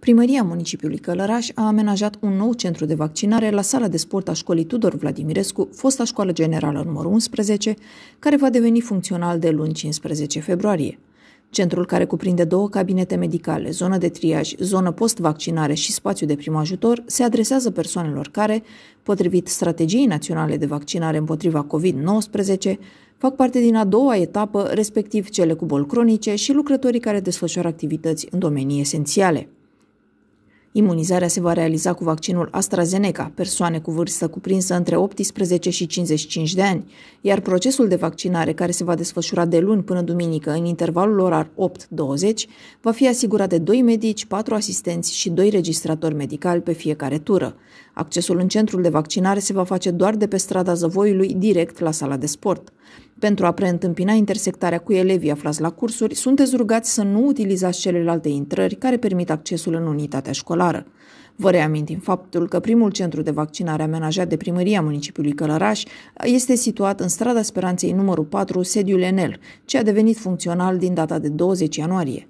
Primăria municipiului Călăraș a amenajat un nou centru de vaccinare la sala de sport a școlii Tudor Vladimirescu, fosta școală generală numărul 11, care va deveni funcțional de luni 15 februarie. Centrul care cuprinde două cabinete medicale, zonă de triaj, zonă post-vaccinare și spațiu de prim ajutor, se adresează persoanelor care, potrivit Strategiei Naționale de Vaccinare împotriva COVID-19, fac parte din a doua etapă, respectiv cele cu boli cronice și lucrătorii care desfășoară activități în domenii esențiale. Imunizarea se va realiza cu vaccinul AstraZeneca, persoane cu vârstă cuprinsă între 18 și 55 de ani, iar procesul de vaccinare, care se va desfășura de luni până duminică în intervalul orar 8-20, va fi asigurat de 2 medici, 4 asistenți și 2 registratori medicali pe fiecare tură. Accesul în centrul de vaccinare se va face doar de pe strada Zăvoiului, direct la sala de sport. Pentru a preîntâmpina intersectarea cu elevii aflați la cursuri, sunteți rugați să nu utilizați celelalte intrări care permit accesul în unitatea școlară. Vă reamintim faptul că primul centru de vaccinare amenajat de primăria municipiului Călăraș este situat în strada Speranței numărul 4, sediul Enel, ce a devenit funcțional din data de 20 ianuarie.